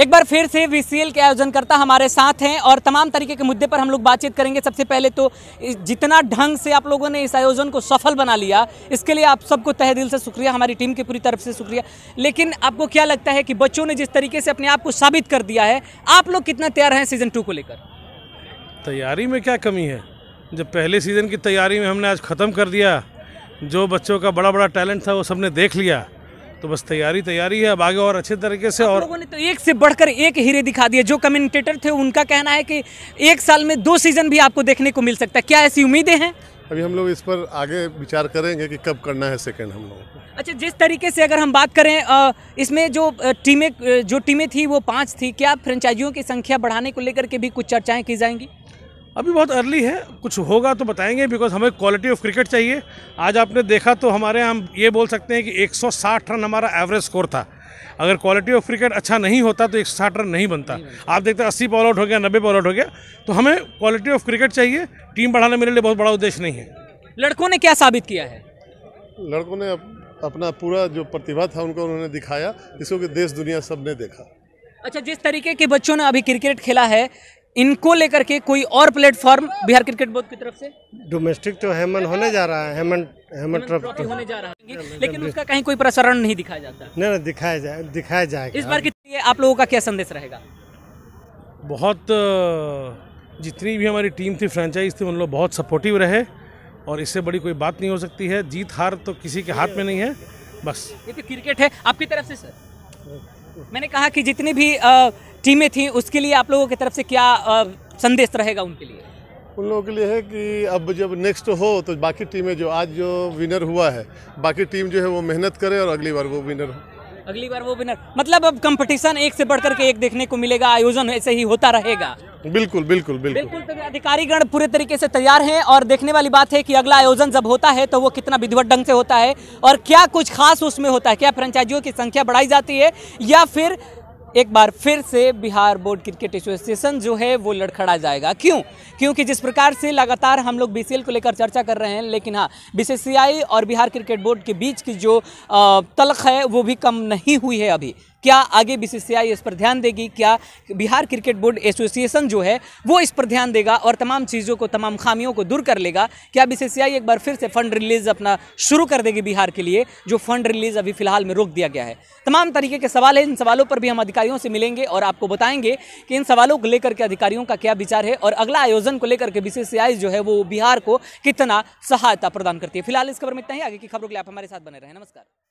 एक बार फिर से वी के आयोजनकर्ता हमारे साथ हैं और तमाम तरीके के मुद्दे पर हम लोग बातचीत करेंगे सबसे पहले तो जितना ढंग से आप लोगों ने इस आयोजन को सफल बना लिया इसके लिए आप सबको तहे दिल से शुक्रिया हमारी टीम की पूरी तरफ से शुक्रिया लेकिन आपको क्या लगता है कि बच्चों ने जिस तरीके से अपने आप को साबित कर दिया है आप लोग कितना तैयार हैं सीज़न टू को लेकर तैयारी में क्या कमी है जब पहले सीज़न की तैयारी में हमने आज ख़त्म कर दिया जो बच्चों का बड़ा बड़ा टैलेंट था वो सबने देख लिया तो बस तैयारी तैयारी है अब आगे और अच्छे तरीके से और लोगों ने तो एक से बढ़कर एक हीरे दिखा दिए जो कमेंटेटर थे उनका कहना है कि एक साल में दो सीजन भी आपको देखने को मिल सकता है क्या ऐसी उम्मीदें हैं अभी हम लोग इस पर आगे विचार करेंगे कि कब करना है सेकंड हम लोगों को अच्छा जिस तरीके से अगर हम बात करें इसमें जो टीमें जो टीमें थी वो पाँच थी क्या फ्रेंचाइजियों की संख्या बढ़ाने को लेकर के भी कुछ चर्चाएं की जाएंगी अभी बहुत अर्ली है कुछ होगा तो बताएंगे बिकॉज हमें क्वालिटी ऑफ क्रिकेट चाहिए आज आपने देखा तो हमारे हम ये बोल सकते हैं कि 160 रन हमारा एवरेज स्कोर था अगर क्वालिटी ऑफ क्रिकेट अच्छा नहीं होता तो एक साठ रन नहीं बनता आप देखते हैं अस्सी बॉल आउट हो गया नब्बे बॉल आउट हो गया तो हमें क्वालिटी ऑफ क्रिकेट चाहिए टीम बढ़ाने मेरे लिए बहुत बड़ा उद्देश्य नहीं है लड़कों ने क्या साबित किया है लड़कों ने अपना पूरा जो प्रतिभा था उनको उन्होंने दिखाया जिसको कि देश दुनिया सब ने देखा अच्छा जिस तरीके के बच्चों ने अभी क्रिकेट खेला है इनको लेकर के कोई और प्लेटफॉर्म बिहार क्रिकेट बोर्ड की तरफ से डोमेस्टिक तो हेमन होने जा रहा है हेमन हेमन ट्रॉफी होने जा रहा है हाँ, मतलब लेकिन उसका कहीं कोई प्रसारण नहीं दिखाया जाता नहीं नहीं दिखाया जाए दिखाया जाएगा इस बार की आप लोगों का क्या संदेश रहेगा बहुत जितनी भी हमारी टीम थी फ्रेंचाइज थी उन लोग बहुत सपोर्टिव रहे और इससे बड़ी कोई बात नहीं हो सकती है जीत हार तो किसी के हाथ में नहीं है बस ये तो क्रिकेट है आपकी तरफ से सर मैंने कहा कि जितनी भी टीमें थी उसके लिए आप लोगों की तरफ से क्या संदेश रहेगा उनके लिए उन लोगों के लिए है कि अब जब नेक्स्ट हो तो बाकी टीमें जो आज जो विनर हुआ है बाकी टीम जो है वो मेहनत करे और अगली बार वो विनर हो अगली बार वो विनर मतलब अब कंपटीशन एक से बढ़कर के एक देखने को मिलेगा आयोजन ऐसे ही होता रहेगा बिल्कुल बिल्कुल बिल्कुल बिल्कुल तो अधिकारीगण पूरे तरीके से तैयार हैं और देखने वाली बात है कि अगला आयोजन जब होता है तो वो कितना विधिवत ढंग से होता है और क्या कुछ खास उसमें होता है क्या फ्रेंचाइजियों की संख्या बढ़ाई जाती है या फिर एक बार फिर से बिहार बोर्ड क्रिकेट एसोसिएशन जो है वो लड़खड़ा जाएगा क्यों क्योंकि जिस प्रकार से लगातार हम लोग बी को लेकर चर्चा कर रहे हैं लेकिन हाँ बी और बिहार क्रिकेट बोर्ड के बीच की जो तलख है वो भी कम नहीं हुई है अभी क्या आगे बीसीसीआई इस पर ध्यान देगी क्या बिहार क्रिकेट बोर्ड एसोसिएशन जो है वो इस पर ध्यान देगा और तमाम चीज़ों को तमाम खामियों को दूर कर लेगा क्या बीसीसीआई एक बार फिर से फंड रिलीज अपना शुरू कर देगी बिहार के लिए जो फंड रिलीज अभी फिलहाल में रोक दिया गया है तमाम तरीके के सवाल हैं इन सवालों पर भी हम अधिकारियों से मिलेंगे और आपको बताएंगे कि इन सवालों को लेकर के अधिकारियों का क्या विचार है और अगला आयोजन को लेकर के बीसीसीआई जो है वो बिहार को कितना सहायता प्रदान करती है फिलहाल इस खबर में इतना ही आगे की खबरों के लिए आप हमारे साथ बने रहे नमस्कार